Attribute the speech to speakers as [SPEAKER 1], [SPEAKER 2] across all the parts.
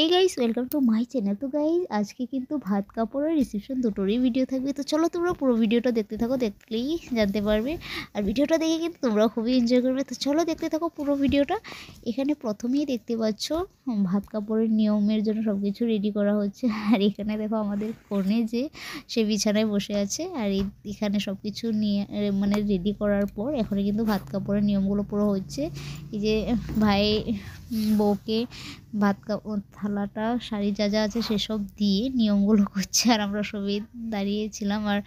[SPEAKER 1] এই guys welcome to my channel তো guys আজকে কিন্তু ভাত কাপড়ের রিসিপশন রিসেপশন দুটোরই ভিডিও থাকবে তো চলো তোমরা পুরো ভিডিওটা দেখতে থাকো দেখলেই জানতে পারবে আর ভিডিওটা দেখে কিন্তু তোমরা খুবই এনজয় করবে তো চলো দেখতে থাকো পুরো ভিডিওটা এখানে প্রথমেই দেখতে পাচ্ছ ভাত কাপড়ের নিয়মের জন্য সব কিছু রেডি করা হচ্ছে আর এখানে দেখো আমাদের কনে যে সে বিছানায় বসে আছে আর এখানে সব কিছু নিয়ে মানে রেডি করার পর এখানে কিন্তু ভাত কাপড়ের নিয়মগুলো পুরো হচ্ছে এই যে ভাই বউকে ভাত থালাটা শাড়ি যা যা আছে সেসব দিয়ে নিয়মগুলো করছে আর আমরা সবই দাঁড়িয়েছিলাম আর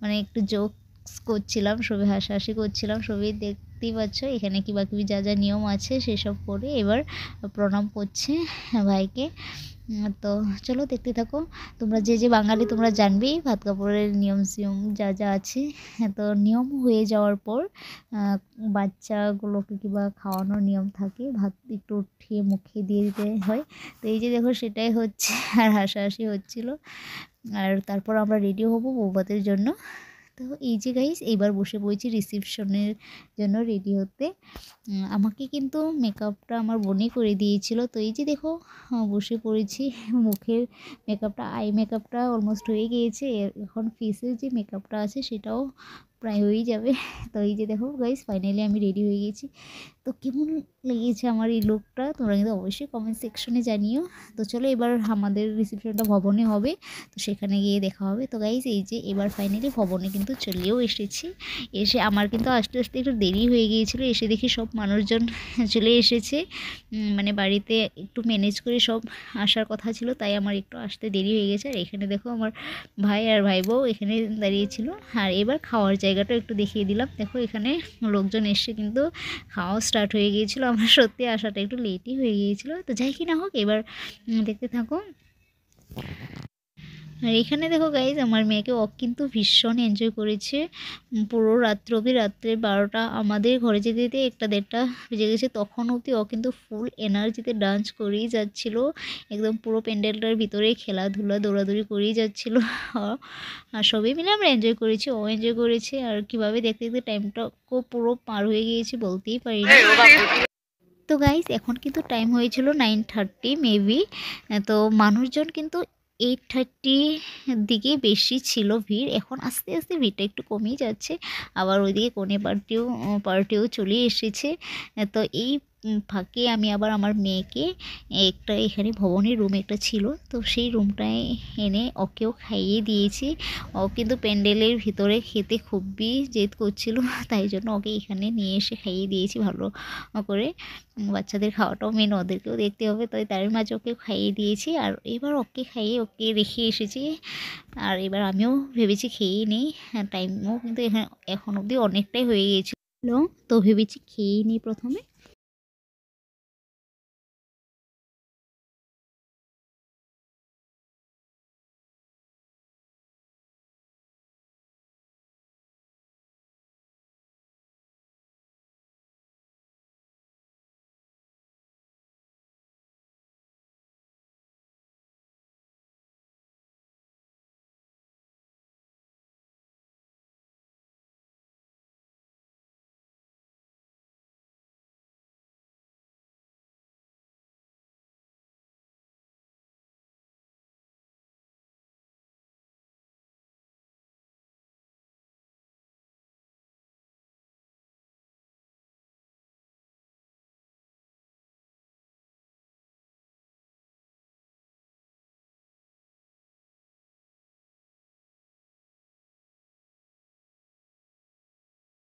[SPEAKER 1] মানে একটু জোকস করছিলাম সবে হাসাহাসি করছিলাম সবই দেখতেই পাচ্ছ এখানে কিবা কিবি যা যা নিয়ম আছে সেসব করে এবার প্রণাম করছে ভাইকে হ্যাঁ, তো চলো দেখতে থাকো তোমরা যে যে বাঙালি তোমরা জানবেই ভাত কাপড়ের নিয়ম সিয়ম যা যা আছে হ্যাঁ, তো নিয়ম হয়ে যাওয়ার পর বাচ্চাগুলোকে কিবা খাওয়ানোর নিয়ম থাকে ভাত একটু উঠিয়ে মুখে দিয়ে দিতে হয় তো এই যে দেখো সেটাই হচ্ছে আর হাসাহাসি হচ্ছিল আর তারপর আমরা রেডি হবো বৌভাতের জন্য তো এই যে গাইস এবার বসে পড়েছি রিসিপশনের জন্য রেডি হতে আমাকে কিন্তু মেকআপটা আমার বনে করে দিয়েছিল তো এই যে দেখো বসে পড়েছি মুখের মেকআপটা আই মেকআপটা অলমোস্ট হয়ে গিয়েছে এখন ফেসের যে মেকআপটা আছে সেটাও প্রায় হয়েই যাবে তো এই যে দেখো গাইজ ফাইনালি আমি রেডি হয়ে গেছি তো কেমন লেগেছে আমার এই লোকটা তোমরা কিন্তু অবশ্যই কমেন্ট সেকশনে জানিও তো চলো এবার আমাদের রিসেপশনটা ভবনে হবে তো সেখানে গিয়ে দেখা হবে তো গাইজ এই যে এবার ফাইনালি ভবনে কিন্তু চলেও এসেছি এসে আমার কিন্তু আস্তে আস্তে একটু দেরি হয়ে গিয়েছিলো এসে দেখি সব মানুষজন চলে এসেছে মানে বাড়িতে একটু ম্যানেজ করে সব আসার কথা ছিল তাই আমার একটু আসতে দেরি হয়ে গেছে আর এখানে দেখো আমার ভাই আর ভাই বউ এখানে দাঁড়িয়েছিল আর এবার খাওয়ার জায়গা জায়গাটা একটু দেখিয়ে দিলাম দেখো এখানে লোকজন এসে কিন্তু খাওয়া স্টার্ট হয়ে গিয়েছিলো আমার সত্যি আসাটা একটু লেটই হয়ে গিয়েছিলো তো যাই কি না হোক এবার দেখতে থাকো আর এখানে দেখো গাইজ আমার মেয়েকে ও কিন্তু ভীষণ এনজয় করেছে পুরো রাত্র অবধি রাত্রে বারোটা আমাদের ঘরে যেতে যেতে একটা দেড়টা বেজে গেছে তখন অবধি ও কিন্তু ফুল এনার্জিতে ডান্স করেই যাচ্ছিল একদম পুরো প্যান্ডেলটার ভিতরে খেলাধুলা দৌড়াদৌড়ি করেই যাচ্ছিল আর সবই মিলে আমরা এনজয় করেছি ও এনজয় করেছে আর কিভাবে দেখতে দেখতে টাইমটা পুরো পার হয়ে গিয়েছে বলতেই পারি তো গাইজ এখন কিন্তু টাইম হয়েছিল নাইন থার্টি মেবি তো মানুষজন কিন্তু এইট থার্টির দিকে বেশি ছিল ভিড় এখন আস্তে আস্তে ভিড়টা একটু কমেই যাচ্ছে আবার ওইদিকে কোনে পার্টিও পার্টিও চলে এসেছে তো এই ফাঁকে আমি আবার আমার মেয়েকে একটা এখানে ভবনের রুম একটা ছিল তো সেই রুমটায় এনে ওকেও খাইয়ে দিয়েছি ও কিন্তু প্যান্ডেলের ভিতরে খেতে খুবই জেদ করছিল তাই জন্য ওকে এখানে নিয়ে এসে খাইয়ে দিয়েছি ভালো করে বাচ্চাদের খাওয়াটাও মেন ওদেরকেও দেখতে হবে তাই তার মাঝে ওকেও খাইয়ে দিয়েছি আর এবার ওকে খাইয়ে ওকে রেখে এসেছি আর এবার আমিও ভেবেছি খেয়ে নিই টাইমও কিন্তু এখানে এখন অবধি অনেকটাই হয়ে গিয়েছিল তো ভেবেছি খেয়েই নিই প্রথমে